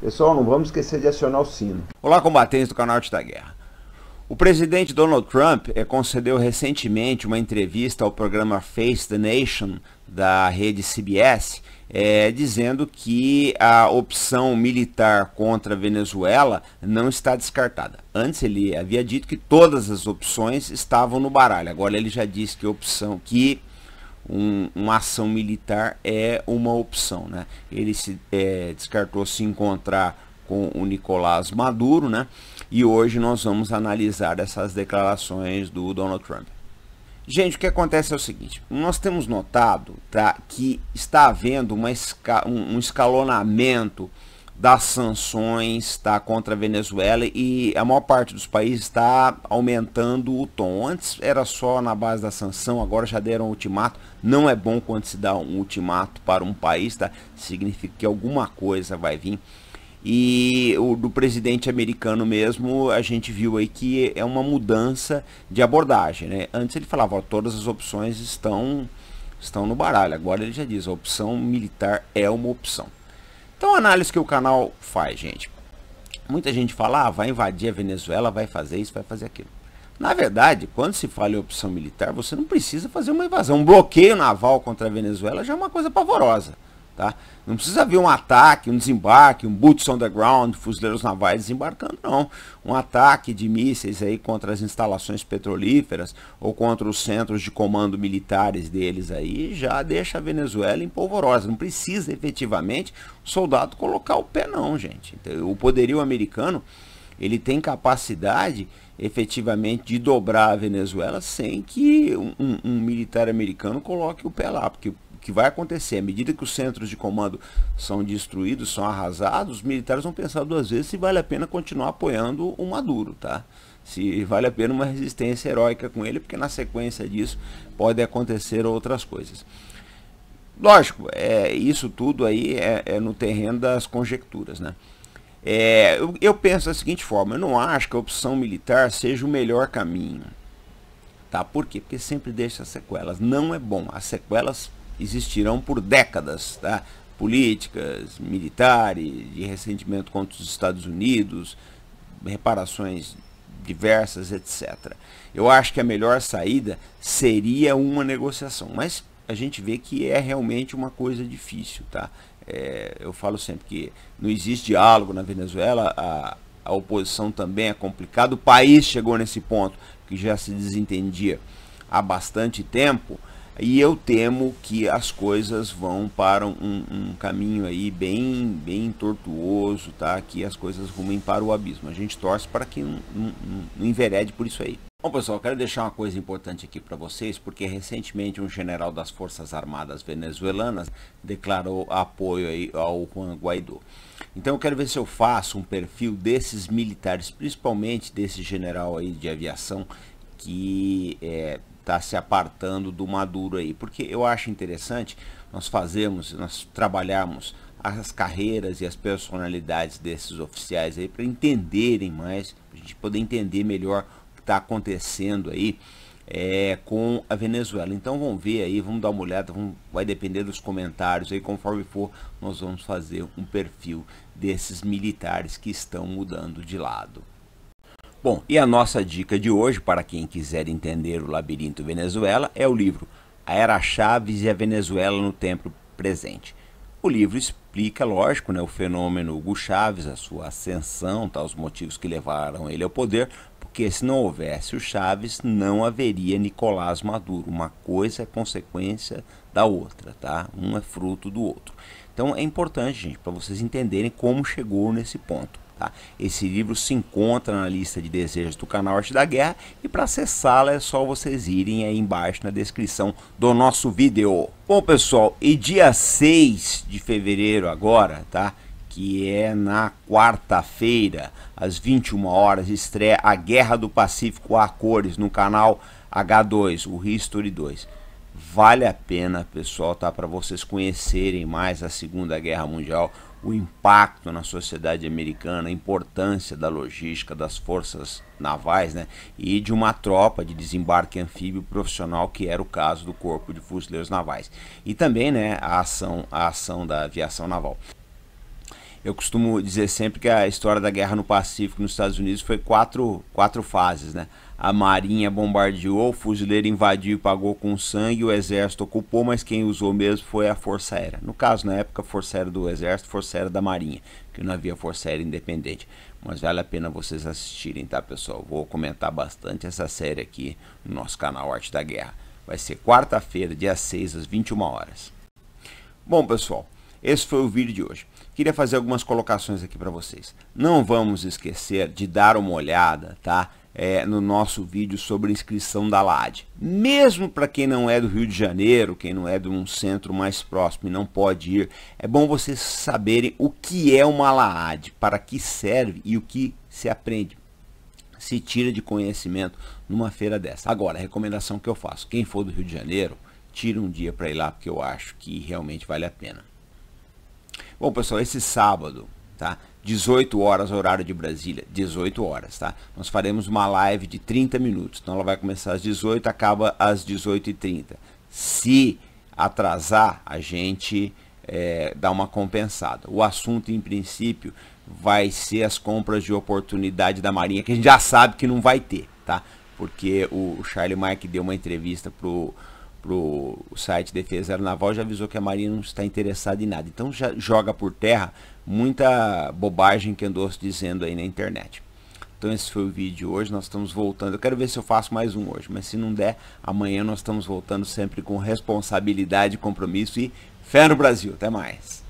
Pessoal, não vamos esquecer de acionar o sino. Olá, combatentes do canal Arte da Guerra. O presidente Donald Trump eh, concedeu recentemente uma entrevista ao programa Face the Nation da rede CBS, é, eh, dizendo que a opção militar contra a Venezuela não está descartada. Antes ele havia dito que todas as opções estavam no baralho. Agora ele já disse que a opção que um, uma ação militar é uma opção. Né? Ele se é, descartou se encontrar com o Nicolás Maduro, né? E hoje nós vamos analisar essas declarações do Donald Trump. Gente, o que acontece é o seguinte: nós temos notado tá, que está havendo uma esca um, um escalonamento das sanções tá, contra a Venezuela e a maior parte dos países está aumentando o tom. Antes era só na base da sanção, agora já deram ultimato. Não é bom quando se dá um ultimato para um país, tá? significa que alguma coisa vai vir. E o do presidente americano mesmo, a gente viu aí que é uma mudança de abordagem. Né? Antes ele falava, ó, todas as opções estão, estão no baralho. Agora ele já diz, a opção militar é uma opção. Então a análise que o canal faz, gente. Muita gente fala, ah, vai invadir a Venezuela, vai fazer isso, vai fazer aquilo. Na verdade, quando se fala em opção militar, você não precisa fazer uma invasão. Um bloqueio naval contra a Venezuela já é uma coisa pavorosa. Tá? Não precisa haver um ataque, um desembarque, um boots on the ground, fuzileiros navais desembarcando, não. Um ataque de mísseis aí contra as instalações petrolíferas ou contra os centros de comando militares deles aí já deixa a Venezuela em polvorosa. Não precisa efetivamente o soldado colocar o pé, não, gente. Então, o poderio americano ele tem capacidade efetivamente de dobrar a Venezuela sem que um, um, um militar americano coloque o pé lá, porque que vai acontecer, à medida que os centros de comando são destruídos, são arrasados, os militares vão pensar duas vezes se vale a pena continuar apoiando o Maduro, tá? Se vale a pena uma resistência heróica com ele, porque na sequência disso pode acontecer outras coisas. Lógico, é, isso tudo aí é, é no terreno das conjecturas, né? É, eu, eu penso da seguinte forma, eu não acho que a opção militar seja o melhor caminho tá? Por quê? Porque sempre deixa sequelas. Não é bom. As sequelas existirão por décadas, tá? políticas, militares, de ressentimento contra os Estados Unidos, reparações diversas, etc. Eu acho que a melhor saída seria uma negociação, mas a gente vê que é realmente uma coisa difícil, tá? É, eu falo sempre que não existe diálogo na Venezuela, a, a oposição também é complicada, o país chegou nesse ponto que já se desentendia há bastante tempo, e eu temo que as coisas vão para um, um, caminho aí bem, bem tortuoso, tá? Que as coisas rumem para o abismo. A gente torce para que não, enverede por isso aí. Bom pessoal, quero deixar uma coisa importante aqui para vocês, porque recentemente um general das Forças Armadas venezuelanas declarou apoio aí ao Juan Guaidó. Então eu quero ver se eu faço um perfil desses militares, principalmente desse general aí de aviação que é, está se apartando do Maduro aí. Porque eu acho interessante nós fazermos, nós trabalharmos as carreiras e as personalidades desses oficiais aí para entenderem mais, a gente poder entender melhor o que está acontecendo aí é, com a Venezuela. Então vamos ver aí, vamos dar uma olhada, vamos, vai depender dos comentários aí, conforme for, nós vamos fazer um perfil desses militares que estão mudando de lado. Bom, e a nossa dica de hoje, para quem quiser entender o labirinto Venezuela, é o livro A Era Chaves e a Venezuela no Tempo Presente. O livro explica, lógico, né, o fenômeno Hugo Chaves, a sua ascensão, tá, os motivos que levaram ele ao poder, porque se não houvesse o Chaves, não haveria Nicolás Maduro. Uma coisa é consequência da outra, tá? Um é fruto do outro. Então é importante, gente, para vocês entenderem como chegou nesse ponto. Tá? Esse livro se encontra na lista de desejos do canal Arte da Guerra e para acessá-la é só vocês irem aí embaixo na descrição do nosso vídeo. Bom pessoal, e dia 6 de fevereiro agora, tá? que é na quarta-feira, às 21 horas, estreia A Guerra do Pacífico a Cores no canal H2, o History 2. Vale a pena, pessoal, tá? Para vocês conhecerem mais a Segunda Guerra Mundial, o impacto na sociedade americana, a importância da logística das forças navais, né? E de uma tropa de desembarque anfíbio profissional que era o caso do Corpo de Fuzileiros Navais. E também, né, a ação, a ação da aviação naval. Eu costumo dizer sempre que a história da guerra no Pacífico nos Estados Unidos foi quatro, quatro fases, né? A marinha bombardeou, o fuzileiro invadiu e pagou com sangue, o exército ocupou, mas quem usou mesmo foi a Força Aérea. No caso, na época, Força Aérea do Exército, Força Aérea da Marinha, que não havia Força Aérea Independente. Mas vale a pena vocês assistirem, tá, pessoal? Vou comentar bastante essa série aqui no nosso canal Arte da Guerra. Vai ser quarta-feira, dia 6, às 21 horas. Bom, pessoal, esse foi o vídeo de hoje. Queria fazer algumas colocações aqui para vocês. Não vamos esquecer de dar uma olhada, tá? é, no nosso vídeo sobre inscrição da LAD. Mesmo para quem não é do Rio de Janeiro, quem não é de um centro mais próximo e não pode ir, é bom vocês saberem o que é uma LAD, para que serve e o que se aprende, se tira de conhecimento numa feira dessa. Agora, a recomendação que eu faço, quem for do Rio de Janeiro, tira um dia para ir lá, porque eu acho que realmente vale a pena. Bom, pessoal, esse sábado tá? 18 horas, horário de Brasília, 18 horas, tá? Nós faremos uma live de 30 minutos. Então ela vai começar às 18, acaba às 18h30. Se atrasar, a gente é, dá uma compensada. O assunto, em princípio, vai ser as compras de oportunidade da Marinha, que a gente já sabe que não vai ter, tá? Porque o Charlie Mike deu uma entrevista pro pro site Defesa Aeronaval já avisou que a Marinha não está interessada em nada. Então já joga por terra muita bobagem que andou dizendo aí na internet. Então esse foi o vídeo hoje, nós estamos voltando. Eu quero ver se eu faço mais um hoje, mas se não der, amanhã nós estamos voltando sempre com responsabilidade, compromisso e fé no Brasil. Até mais.